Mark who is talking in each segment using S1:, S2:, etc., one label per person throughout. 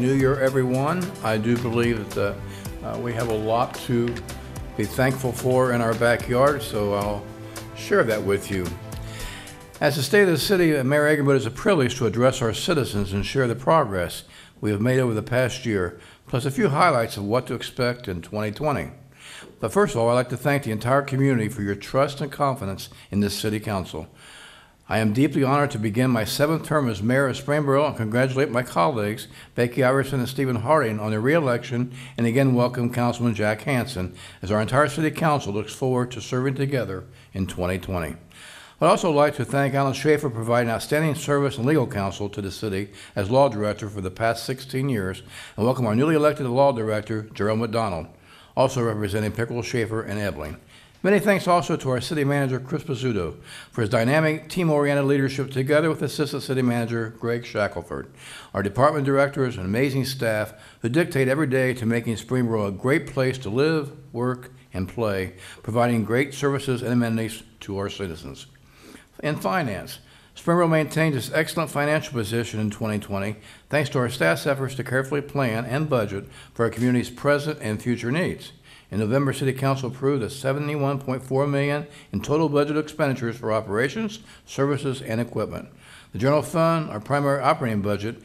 S1: New Year, everyone. I do believe that uh, uh, we have a lot to be thankful for in our backyard, so I'll share that with you. As the state of the city, Mayor Egerwood is a privilege to address our citizens and share the progress we have made over the past year, plus a few highlights of what to expect in 2020. But first of all, I'd like to thank the entire community for your trust and confidence in this City Council. I am deeply honored to begin my seventh term as mayor of Springboro and congratulate my colleagues, Becky Iverson and Stephen Harding, on their reelection, and again welcome Councilman Jack Hanson, as our entire city council looks forward to serving together in 2020. I'd also like to thank Alan Schaefer for providing outstanding service and legal counsel to the city as law director for the past 16 years, and welcome our newly elected law director, Gerald McDonald, also representing Pickle Schaefer and Ebling. Many thanks also to our city manager, Chris Pizzuto, for his dynamic, team-oriented leadership together with assistant city manager, Greg Shackelford, our department directors and amazing staff who dictate every day to making Springboro a great place to live, work, and play, providing great services and amenities to our citizens. In finance, Springboro maintained its excellent financial position in 2020 thanks to our staff's efforts to carefully plan and budget for our community's present and future needs. In November, City Council approved a $71.4 million in total budget expenditures for operations, services, and equipment. The general fund, our primary operating budget,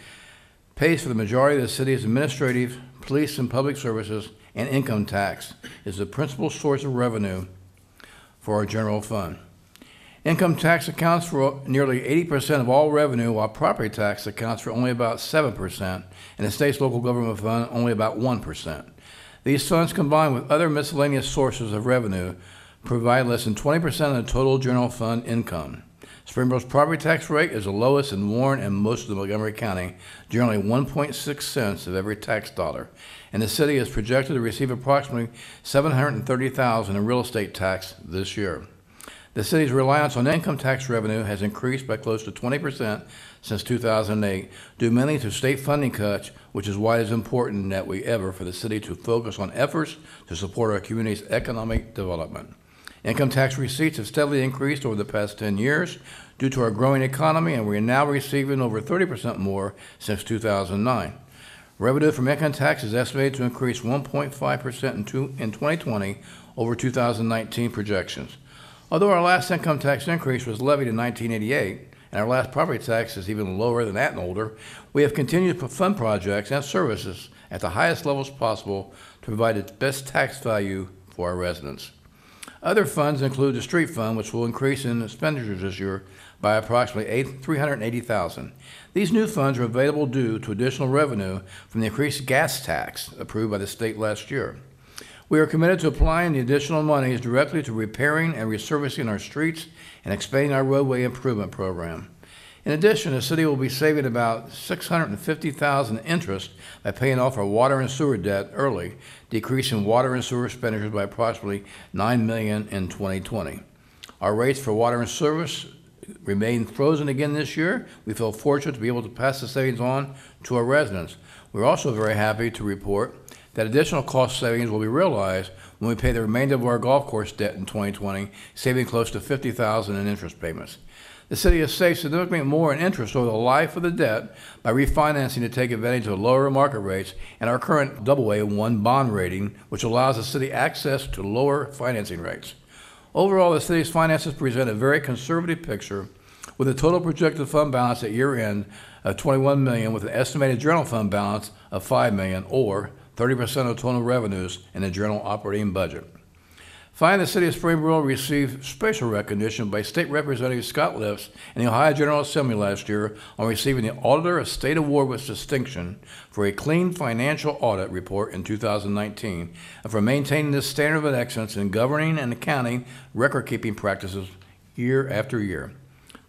S1: pays for the majority of the city's administrative, police, and public services, and income tax is the principal source of revenue for our general fund. Income tax accounts for nearly 80% of all revenue, while property tax accounts for only about 7%, and the state's local government fund only about 1%. These funds, combined with other miscellaneous sources of revenue, provide less than 20% of the total general fund income. Springbro's property tax rate is the lowest in Warren and most of the Montgomery County, generally 1.6 cents of every tax dollar, and the city is projected to receive approximately 730,000 in real estate tax this year. The city's reliance on income tax revenue has increased by close to 20% since 2008, due mainly to state funding cuts, which is why it is important that we ever for the city to focus on efforts to support our community's economic development. Income tax receipts have steadily increased over the past 10 years due to our growing economy, and we are now receiving over 30% more since 2009. Revenue from income tax is estimated to increase 1.5% in 2020 over 2019 projections. Although our last income tax increase was levied in 1988, and our last property tax is even lower than that and Older, we have continued to fund projects and services at the highest levels possible to provide the best tax value for our residents. Other funds include the street fund, which will increase in expenditures this year by approximately 380,000. These new funds are available due to additional revenue from the increased gas tax approved by the state last year. We are committed to applying the additional monies directly to repairing and resurfacing our streets and expanding our roadway improvement program. In addition, the city will be saving about 650,000 dollars interest by paying off our water and sewer debt early, decreasing water and sewer expenditures by approximately 9 million in 2020. Our rates for water and service remain frozen again this year. We feel fortunate to be able to pass the savings on to our residents. We're also very happy to report that additional cost savings will be realized when we pay the remainder of our golf course debt in 2020, saving close to 50000 in interest payments. The city has saved significantly more in interest over the life of the debt by refinancing to take advantage of lower market rates and our current AA1 bond rating, which allows the city access to lower financing rates. Overall, the city's finances present a very conservative picture with a total projected fund balance at year end of 21 million with an estimated general fund balance of 5 million or 30% of total revenues in the general operating budget. Finally, the City of Springboro received special recognition by State Representative Scott Lips in the Ohio General Assembly last year on receiving the Auditor of State Award with distinction for a clean financial audit report in 2019 and for maintaining this standard of excellence in governing and accounting record-keeping practices year after year.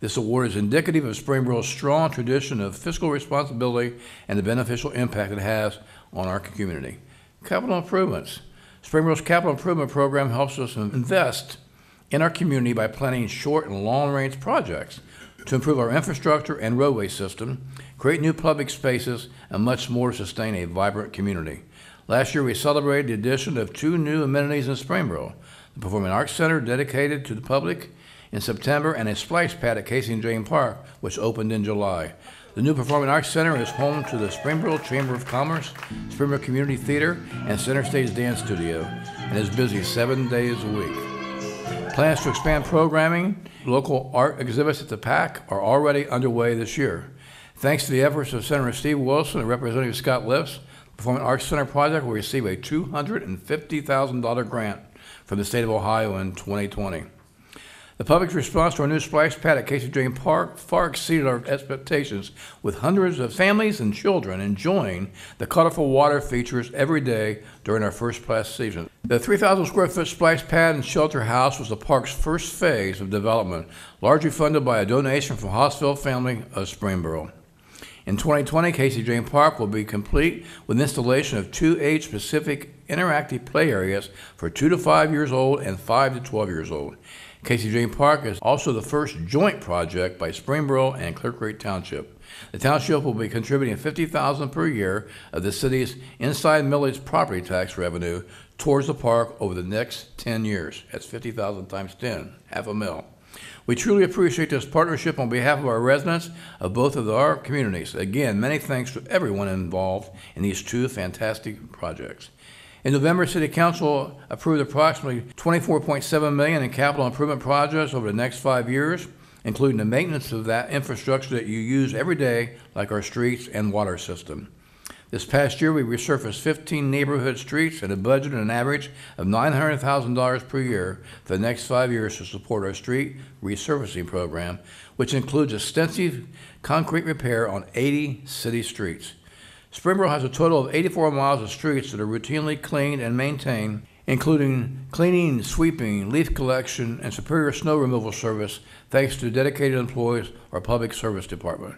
S1: This award is indicative of Springboro's strong tradition of fiscal responsibility and the beneficial impact it has on our community. Capital improvements. Springboro's capital improvement program helps us invest in our community by planning short and long range projects to improve our infrastructure and roadway system, create new public spaces, and much more to sustain a vibrant community. Last year, we celebrated the addition of two new amenities in Springboro the Performing Arts Center, dedicated to the public in September, and a splash pad at Casey and Jane Park, which opened in July. The new Performing Arts Center is home to the Springboro Chamber of Commerce, Springboro Community Theater, and Center Stage Dance Studio, and is busy seven days a week. Plans to expand programming, local art exhibits at the PAC are already underway this year. Thanks to the efforts of Senator Steve Wilson and Representative Scott Lifts, the Performing Arts Center project will receive a $250,000 grant from the state of Ohio in 2020. The public's response to our new splash pad at Casey Dream Park far exceeded our expectations, with hundreds of families and children enjoying the colorful water features every day during our first class season. The 3,000 square foot splash pad and shelter house was the park's first phase of development, largely funded by a donation from Hossville family of Springboro. In 2020, Casey Dream Park will be complete with installation of two age-specific interactive play areas for 2 to 5 years old and 5 to 12 years old. Casey Dream Park is also the first joint project by Springboro and Clear Creek Township. The township will be contributing 50000 per year of the city's inside millage property tax revenue towards the park over the next 10 years. That's 50000 times 10, half a mil. We truly appreciate this partnership on behalf of our residents of both of our communities. Again, many thanks to everyone involved in these two fantastic projects. In November, City Council approved approximately 24.7 million in capital improvement projects over the next five years, including the maintenance of that infrastructure that you use every day, like our streets and water system. This past year, we resurfaced 15 neighborhood streets at a budget and an average of $900,000 per year for the next five years to support our street resurfacing program, which includes extensive concrete repair on 80 city streets. Springboro has a total of 84 miles of streets that are routinely cleaned and maintained, including cleaning, sweeping, leaf collection, and superior snow removal service thanks to dedicated employees or public service department.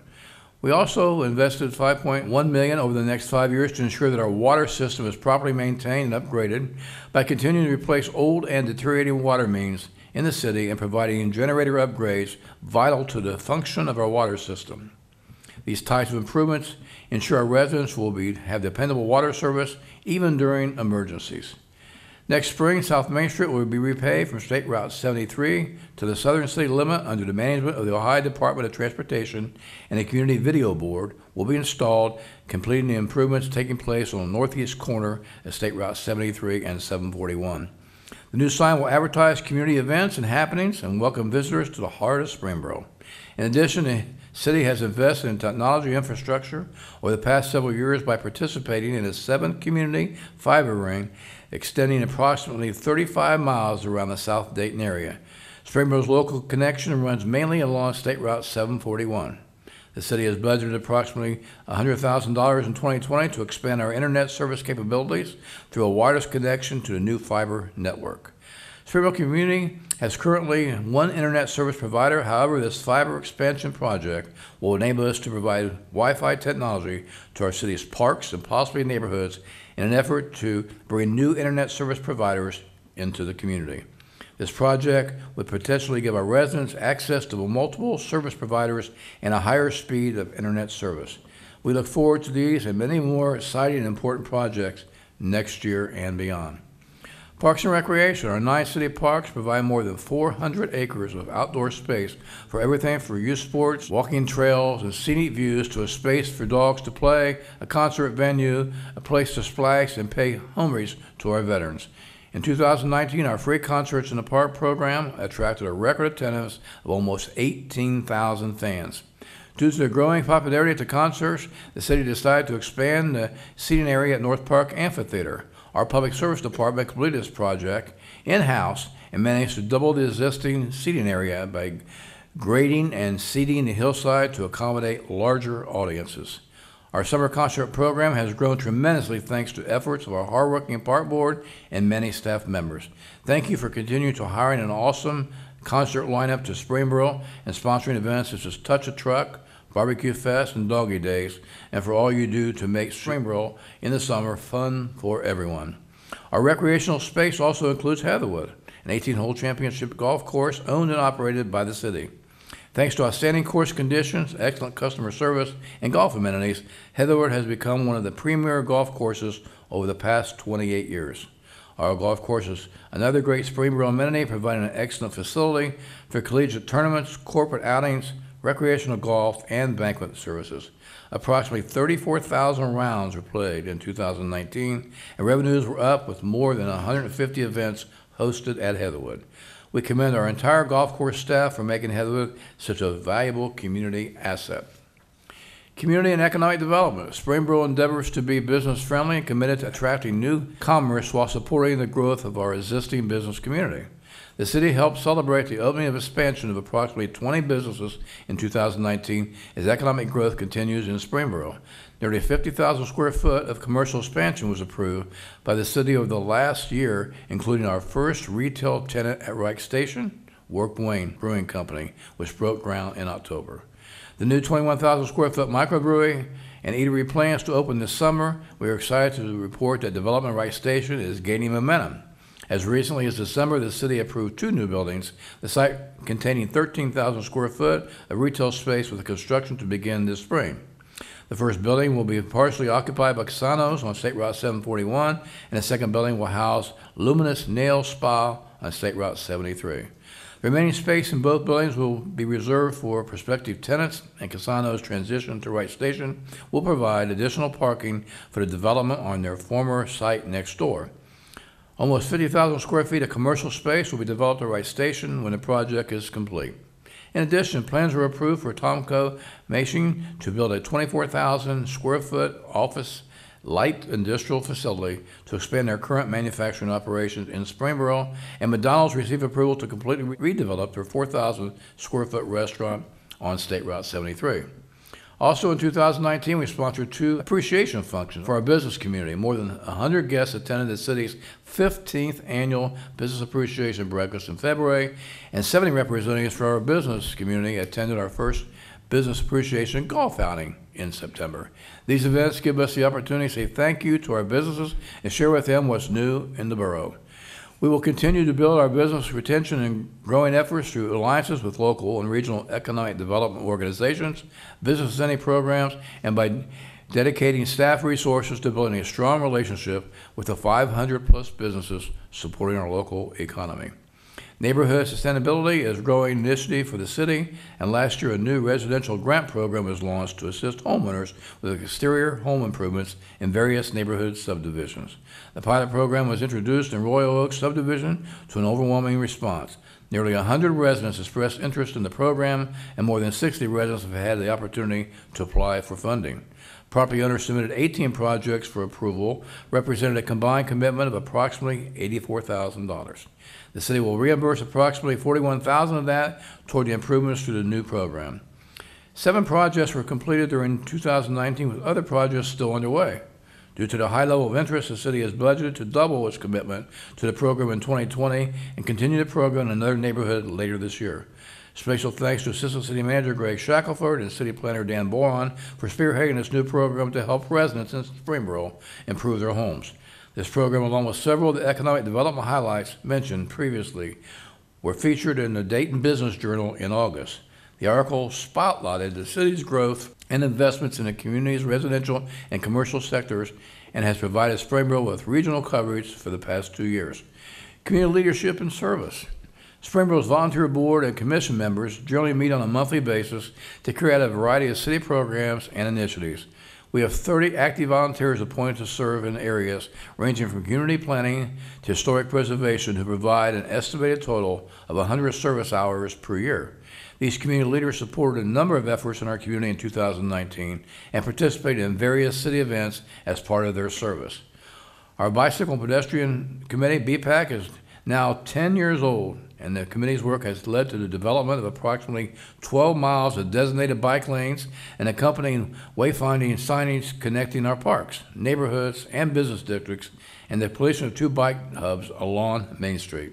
S1: We also invested 5.1 million over the next 5 years to ensure that our water system is properly maintained and upgraded by continuing to replace old and deteriorating water mains in the city and providing generator upgrades vital to the function of our water system. These types of improvements ensure our residents will be, have dependable water service even during emergencies. Next spring, South Main Street will be repaved from State Route 73 to the southern city limit under the management of the Ohio Department of Transportation, and a community video board will be installed, completing the improvements taking place on the northeast corner of State Route 73 and 741. The new sign will advertise community events and happenings and welcome visitors to the heart of Springboro. In addition, City has invested in technology infrastructure over the past several years by participating in a seventh community fiber ring extending approximately 35 miles around the South Dayton area. Springbro's local connection runs mainly along State Route 741. The city has budgeted approximately $100,000 in 2020 to expand our internet service capabilities through a wireless connection to the new fiber network. Springville Community has currently one internet service provider. However, this fiber expansion project will enable us to provide Wi-Fi technology to our city's parks and possibly neighborhoods in an effort to bring new internet service providers into the community. This project would potentially give our residents access to multiple service providers and a higher speed of internet service. We look forward to these and many more exciting and important projects next year and beyond. Parks and Recreation. Our nine city parks provide more than 400 acres of outdoor space for everything from youth sports, walking trails, and scenic views to a space for dogs to play, a concert venue, a place to splash, and pay homage to our veterans. In 2019, our free concerts in the park program attracted a record attendance of almost 18,000 fans. Due to the growing popularity at the concerts, the city decided to expand the seating area at North Park Amphitheater. Our public service department completed this project in-house and managed to double the existing seating area by grading and seating the hillside to accommodate larger audiences. Our summer concert program has grown tremendously thanks to efforts of our hardworking park board and many staff members. Thank you for continuing to hiring an awesome concert lineup to Springboro and sponsoring events such as Touch a Truck, barbecue fest, and doggy days, and for all you do to make Springboro in the summer fun for everyone. Our recreational space also includes Heatherwood, an 18-hole championship golf course owned and operated by the city. Thanks to outstanding course conditions, excellent customer service, and golf amenities, Heatherwood has become one of the premier golf courses over the past 28 years. Our golf course is another great Springboro amenity, providing an excellent facility for collegiate tournaments, corporate outings, recreational golf, and banquet services. Approximately 34,000 rounds were played in 2019, and revenues were up with more than 150 events hosted at Heatherwood. We commend our entire golf course staff for making Heatherwood such a valuable community asset. Community and economic development. Springboro endeavors to be business friendly and committed to attracting new commerce while supporting the growth of our existing business community. The city helped celebrate the opening of expansion of approximately 20 businesses in 2019 as economic growth continues in Springboro. Nearly 50,000 square foot of commercial expansion was approved by the city over the last year, including our first retail tenant at Reich Station, Work Wayne Brewing Company, which broke ground in October. The new 21,000 square foot microbrewery and eatery plans to open this summer. We are excited to report that development at Reich Station is gaining momentum. As recently as December, the city approved two new buildings, the site containing 13,000 square foot of retail space with construction to begin this spring. The first building will be partially occupied by Casanos on State Route 741, and the second building will house Luminous Nail Spa on State Route 73. The remaining space in both buildings will be reserved for prospective tenants, and Casano's transition to Wright Station will provide additional parking for the development on their former site next door. Almost 50,000 square feet of commercial space will be developed at Wright Station when the project is complete. In addition, plans were approved for Tomco Mason to build a 24,000 square foot office light industrial facility to expand their current manufacturing operations in Springboro, and McDonald's received approval to completely redevelop their 4,000 square foot restaurant on State Route 73. Also in 2019, we sponsored two appreciation functions for our business community. More than 100 guests attended the city's 15th annual Business Appreciation Breakfast in February, and 70 representatives from our business community attended our first Business Appreciation Golf Outing in September. These events give us the opportunity to say thank you to our businesses and share with them what's new in the borough. We will continue to build our business retention and growing efforts through alliances with local and regional economic development organizations, business incentive programs, and by dedicating staff resources to building a strong relationship with the 500 plus businesses supporting our local economy. Neighborhood Sustainability is a growing initiative for the city, and last year a new residential grant program was launched to assist homeowners with exterior home improvements in various neighborhood subdivisions. The pilot program was introduced in Royal Oak subdivision to an overwhelming response. Nearly 100 residents expressed interest in the program, and more than 60 residents have had the opportunity to apply for funding. Property owners submitted 18 projects for approval, representing a combined commitment of approximately $84,000. The city will reimburse approximately 41000 of that toward the improvements to the new program. Seven projects were completed during 2019 with other projects still underway. Due to the high level of interest, the city has budgeted to double its commitment to the program in 2020 and continue the program in another neighborhood later this year. Special thanks to Assistant City Manager Greg Shackelford and City Planner Dan Boron for spearheading this new program to help residents in Springboro improve their homes. This program, along with several of the economic development highlights mentioned previously, were featured in the Dayton Business Journal in August. The article spotlighted the city's growth and investments in the community's residential and commercial sectors and has provided Springboro with regional coverage for the past two years. Community leadership and service. Springboro's volunteer board and commission members generally meet on a monthly basis to create a variety of city programs and initiatives. We have 30 active volunteers appointed to serve in areas ranging from community planning to historic preservation who provide an estimated total of 100 service hours per year. These community leaders supported a number of efforts in our community in 2019 and participated in various city events as part of their service. Our Bicycle and Pedestrian Committee, BPAC, is now 10 years old and the committee's work has led to the development of approximately 12 miles of designated bike lanes and accompanying wayfinding signage connecting our parks, neighborhoods, and business districts, and the placement of two bike hubs along Main Street.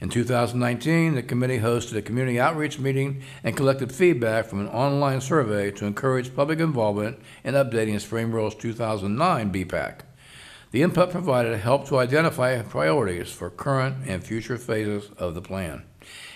S1: In 2019, the committee hosted a community outreach meeting and collected feedback from an online survey to encourage public involvement in updating its Spring Rules 2009 BPAC. The input provided helped to identify priorities for current and future phases of the plan.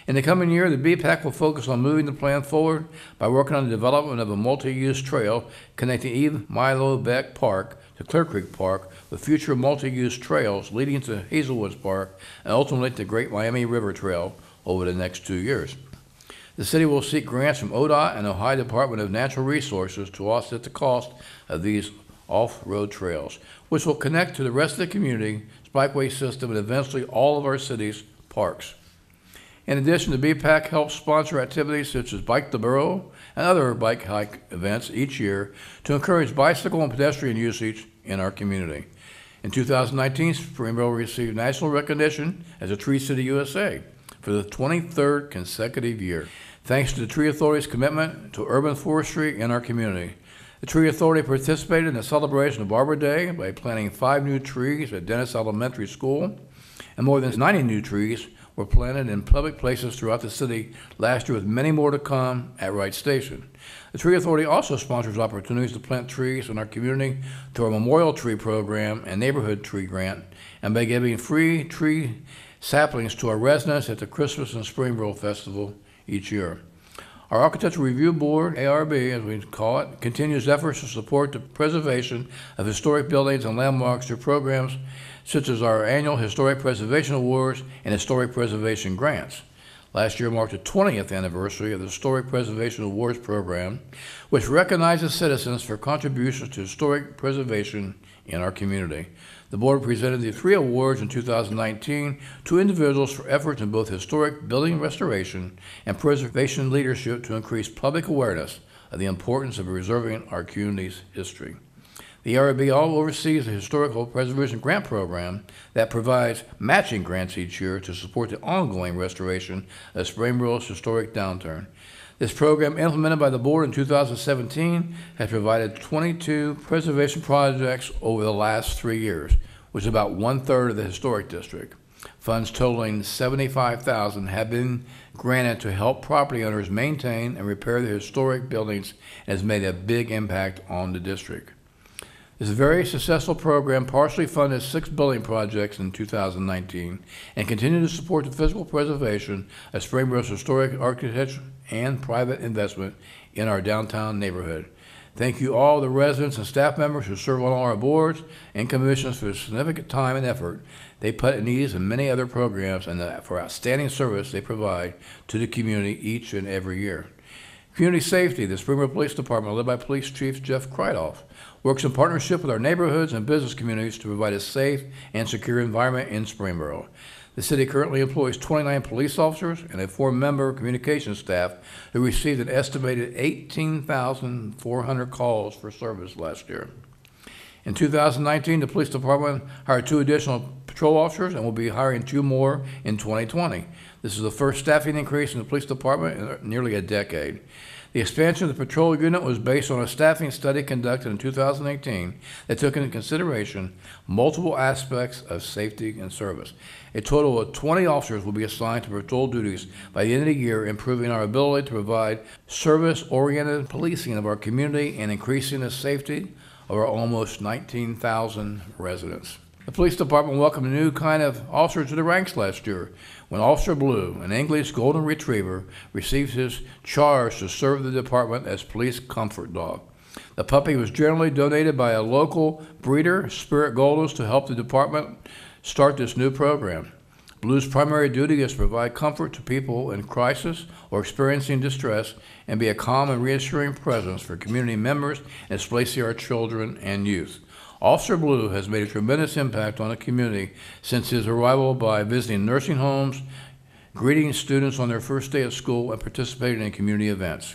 S1: In the coming year, the BPAC will focus on moving the plan forward by working on the development of a multi-use trail connecting Eve Milo Beck Park to Clear Creek Park with future multi-use trails leading to Hazelwoods Park and ultimately to Great Miami River Trail over the next two years. The city will seek grants from ODOT and Ohio Department of Natural Resources to offset the cost of these off-road trails which will connect to the rest of the community, Spikeway system, and eventually all of our city's parks. In addition, the BPAC helps sponsor activities such as Bike the Borough and other bike hike events each year to encourage bicycle and pedestrian usage in our community. In 2019, Springville received national recognition as a Tree City USA for the 23rd consecutive year, thanks to the Tree Authority's commitment to urban forestry in our community. The tree authority participated in the celebration of Arbor Day by planting five new trees at Dennis Elementary School, and more than 90 new trees were planted in public places throughout the city last year, with many more to come at Wright Station. The Tree Authority also sponsors opportunities to plant trees in our community through our Memorial Tree Program and Neighborhood Tree Grant, and by giving free tree saplings to our residents at the Christmas and Spring Roll Festival each year. Our Architectural Review Board, ARB, as we call it, continues efforts to support the preservation of historic buildings and landmarks through programs such as our annual Historic Preservation Awards and Historic Preservation Grants. Last year marked the 20th anniversary of the Historic Preservation Awards program, which recognizes citizens for contributions to historic preservation in our community. The board presented the three awards in 2019 to individuals for efforts in both historic building restoration and preservation leadership to increase public awareness of the importance of preserving our community's history. The ARB all oversees the Historical Preservation Grant Program that provides matching grants each year to support the ongoing restoration of Spring historic downturn. This program, implemented by the board in 2017, has provided 22 preservation projects over the last three years, which is about one third of the historic district. Funds totaling 75,000 have been granted to help property owners maintain and repair their historic buildings and has made a big impact on the district. This very successful program partially funded six building projects in 2019 and continued to support the physical preservation of Springbro's historic architecture and private investment in our downtown neighborhood. Thank you all the residents and staff members who serve on all our boards and commissions for the significant time and effort they put in these and many other programs and for outstanding service they provide to the community each and every year. Community safety, the Springboro Police Department, led by Police Chief Jeff Krydoff, works in partnership with our neighborhoods and business communities to provide a safe and secure environment in Springboro. The city currently employs 29 police officers and a four-member communications staff who received an estimated 18,400 calls for service last year. In 2019, the police department hired two additional patrol officers and will be hiring two more in 2020. This is the first staffing increase in the police department in nearly a decade. The expansion of the patrol unit was based on a staffing study conducted in 2018 that took into consideration multiple aspects of safety and service. A total of 20 officers will be assigned to patrol duties by the end of the year, improving our ability to provide service oriented policing of our community and increasing the safety of our almost 19,000 residents. The police department welcomed a new kind of officer to the ranks last year when Officer Blue, an English Golden Retriever, received his charge to serve the department as police comfort dog. The puppy was generally donated by a local breeder, Spirit Golders, to help the department start this new program. Blue's primary duty is to provide comfort to people in crisis or experiencing distress and be a calm and reassuring presence for community members, especially our children and youth. Officer Blue has made a tremendous impact on the community since his arrival by visiting nursing homes, greeting students on their first day of school, and participating in community events.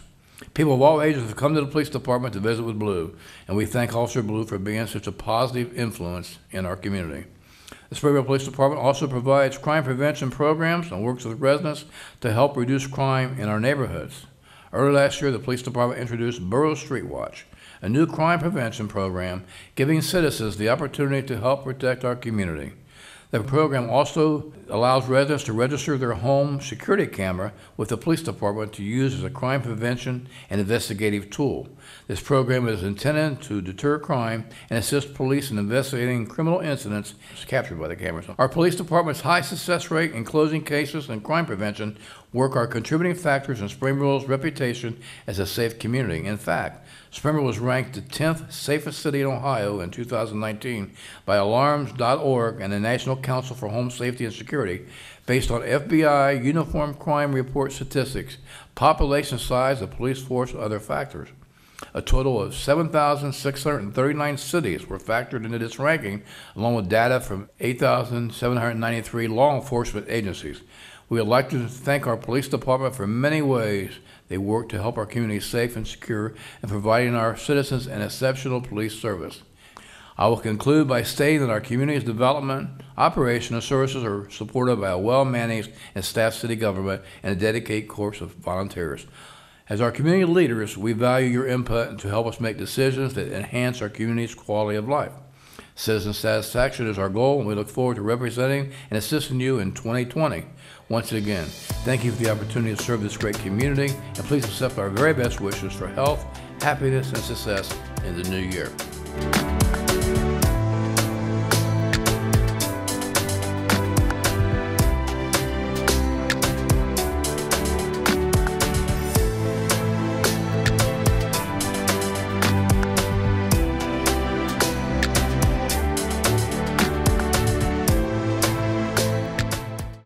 S1: People of all ages have come to the police department to visit with Blue, and we thank Officer Blue for being such a positive influence in our community. The Springfield Police Department also provides crime prevention programs and works with residents to help reduce crime in our neighborhoods. Early last year, the police department introduced Borough Street Watch, a new crime prevention program giving citizens the opportunity to help protect our community. The program also allows residents to register their home security camera with the police department to use as a crime prevention and investigative tool. This program is intended to deter crime and assist police in investigating criminal incidents captured by the cameras. Our police department's high success rate in closing cases and crime prevention work are contributing factors in Springville's reputation as a safe community. In fact, Springer was ranked the 10th safest city in Ohio in 2019 by alarms.org and the National Council for Home Safety and Security based on FBI uniform crime report statistics, population size, the police force, and other factors. A total of 7,639 cities were factored into this ranking, along with data from 8,793 law enforcement agencies. We would like to thank our police department for many ways they work to help our community safe and secure and providing our citizens an exceptional police service. I will conclude by stating that our community's development, operation, and services are supported by a well-managed and staffed city government and a dedicated corps of volunteers. As our community leaders, we value your input to help us make decisions that enhance our community's quality of life. Citizen satisfaction is our goal, and we look forward to representing and assisting you in 2020. Once again, thank you for the opportunity to serve this great community, and please accept our very best wishes for health, happiness, and success in the new year.